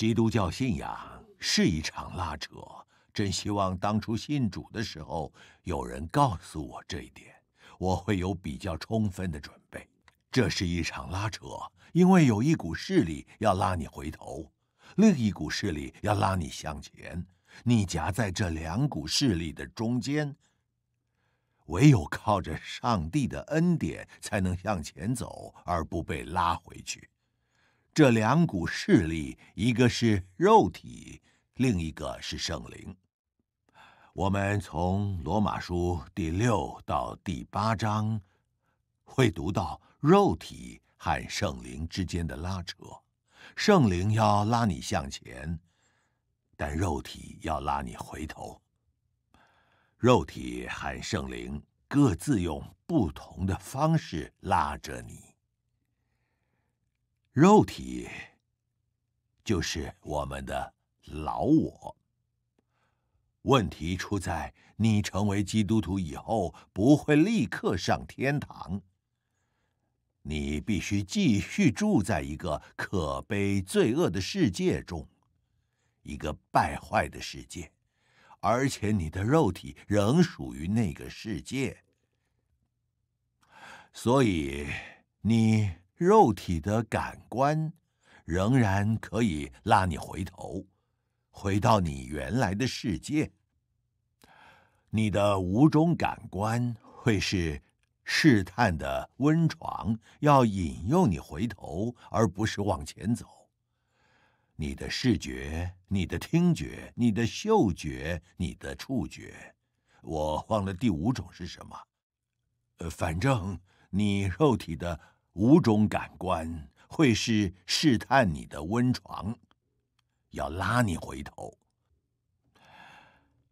基督教信仰是一场拉扯，真希望当初信主的时候有人告诉我这一点，我会有比较充分的准备。这是一场拉扯，因为有一股势力要拉你回头，另一股势力要拉你向前，你夹在这两股势力的中间，唯有靠着上帝的恩典才能向前走而不被拉回去。这两股势力，一个是肉体，另一个是圣灵。我们从《罗马书》第六到第八章，会读到肉体和圣灵之间的拉扯：圣灵要拉你向前，但肉体要拉你回头。肉体和圣灵各自用不同的方式拉着你。肉体就是我们的老我。问题出在你成为基督徒以后，不会立刻上天堂。你必须继续住在一个可悲罪恶的世界中，一个败坏的世界，而且你的肉体仍属于那个世界。所以你。肉体的感官，仍然可以拉你回头，回到你原来的世界。你的五种感官会是试探的温床，要引诱你回头，而不是往前走。你的视觉、你的听觉、你的嗅觉、你的触觉，我忘了第五种是什么。呃，反正你肉体的。五种感官会是试探你的温床，要拉你回头。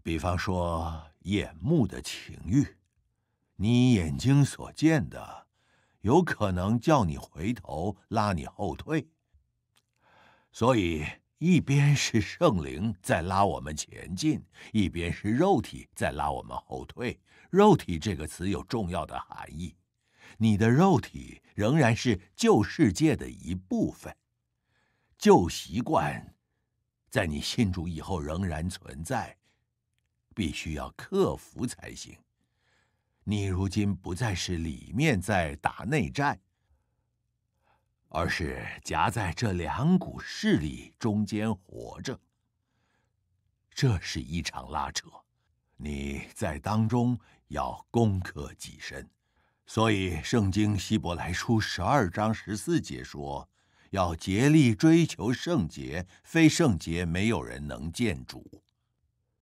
比方说，眼目的情欲，你眼睛所见的，有可能叫你回头，拉你后退。所以，一边是圣灵在拉我们前进，一边是肉体在拉我们后退。肉体这个词有重要的含义。你的肉体仍然是旧世界的一部分，旧习惯在你信主以后仍然存在，必须要克服才行。你如今不再是里面在打内战，而是夹在这两股势力中间活着，这是一场拉扯，你在当中要攻克己身。所以，《圣经·希伯来书》十二章十四节说：“要竭力追求圣洁，非圣洁，没有人能见主。”